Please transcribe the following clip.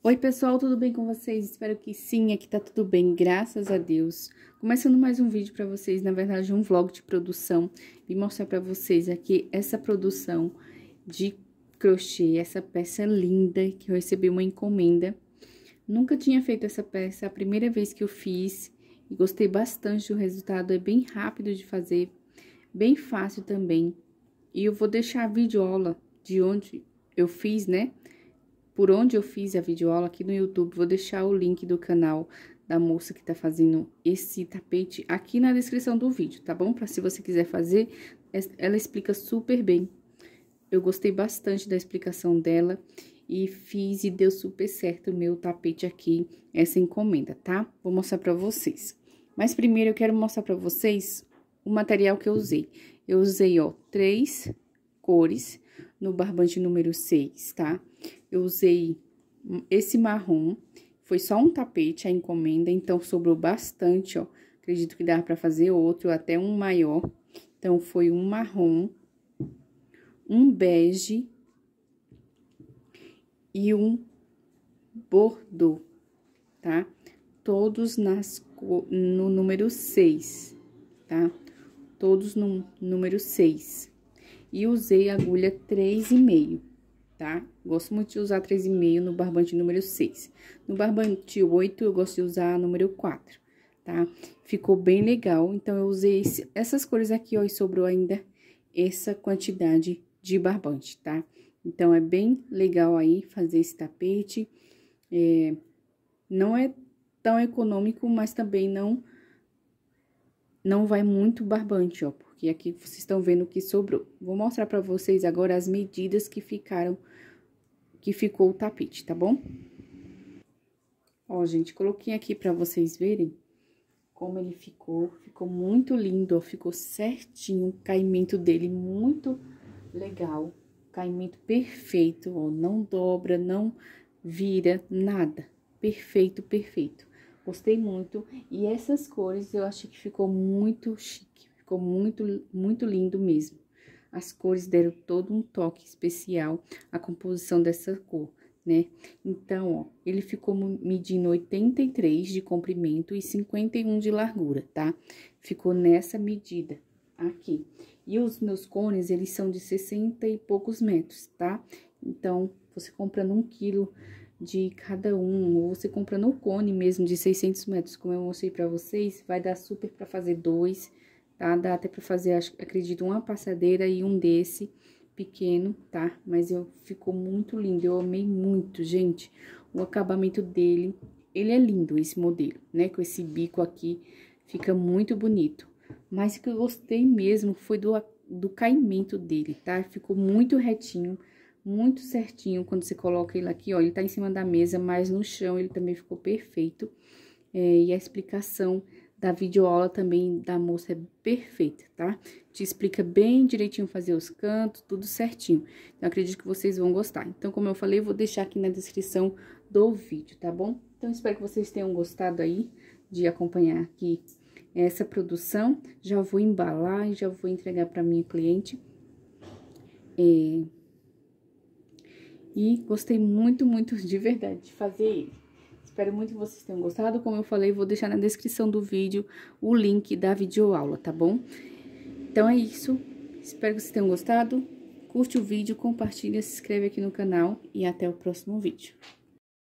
Oi, pessoal, tudo bem com vocês? Espero que sim, aqui tá tudo bem, graças a Deus. Começando mais um vídeo para vocês, na verdade, um vlog de produção e mostrar para vocês aqui essa produção de crochê, essa peça linda que eu recebi uma encomenda. Nunca tinha feito essa peça, a primeira vez que eu fiz e gostei bastante do resultado, é bem rápido de fazer, bem fácil também. E eu vou deixar a videoaula de onde eu fiz, né? por onde eu fiz a videoaula aqui no YouTube. Vou deixar o link do canal da moça que tá fazendo esse tapete aqui na descrição do vídeo, tá bom? Pra se você quiser fazer, ela explica super bem. Eu gostei bastante da explicação dela e fiz e deu super certo o meu tapete aqui, essa encomenda, tá? Vou mostrar pra vocês. Mas primeiro eu quero mostrar pra vocês o material que eu usei. Eu usei, ó, três cores no barbante número 6, tá? Eu usei esse marrom, foi só um tapete a encomenda, então sobrou bastante, ó. Acredito que dá pra fazer outro, até um maior. Então, foi um marrom, um bege e um bordô, tá? Todos nas, no número 6, tá? Todos no número 6. E usei agulha 3,5, tá? Gosto muito de usar 3,5 no barbante número 6. No barbante 8, eu gosto de usar a número 4, tá? Ficou bem legal. Então, eu usei esse, essas cores aqui, ó, e sobrou ainda essa quantidade de barbante, tá? Então, é bem legal aí fazer esse tapete. É, não é tão econômico, mas também não não vai muito barbante, ó, porque aqui vocês estão vendo o que sobrou. Vou mostrar pra vocês agora as medidas que ficaram, que ficou o tapete, tá bom? Ó, gente, coloquei aqui pra vocês verem como ele ficou. Ficou muito lindo, ó, ficou certinho o caimento dele, muito legal. Caimento perfeito, ó, não dobra, não vira, nada. Perfeito, perfeito. Gostei muito. E essas cores eu achei que ficou muito chique. Ficou muito, muito lindo mesmo. As cores deram todo um toque especial à composição dessa cor, né? Então, ó, ele ficou medindo 83 de comprimento e 51 de largura, tá? Ficou nessa medida aqui. E os meus cones, eles são de 60 e poucos metros, tá? Então, você comprando um quilo de cada um, ou você comprando um cone mesmo de 600 metros, como eu mostrei pra vocês, vai dar super pra fazer dois, tá? Dá até pra fazer, acho, acredito, uma passadeira e um desse pequeno, tá? Mas eu, ficou muito lindo, eu amei muito, gente, o acabamento dele, ele é lindo, esse modelo, né? Com esse bico aqui, fica muito bonito. Mas o que eu gostei mesmo foi do, do caimento dele, tá? Ficou muito retinho, muito certinho quando você coloca ele aqui, ó. Ele tá em cima da mesa, mas no chão ele também ficou perfeito. É, e a explicação da videoaula também da moça é perfeita, tá? Te explica bem direitinho fazer os cantos, tudo certinho. Então, acredito que vocês vão gostar. Então, como eu falei, eu vou deixar aqui na descrição do vídeo, tá bom? Então, espero que vocês tenham gostado aí de acompanhar aqui essa produção. Já vou embalar e já vou entregar para minha cliente. É e gostei muito, muito de verdade de fazer ele. Espero muito que vocês tenham gostado. Como eu falei, vou deixar na descrição do vídeo o link da videoaula, tá bom? Então é isso. Espero que vocês tenham gostado. Curte o vídeo, compartilha, se inscreve aqui no canal e até o próximo vídeo.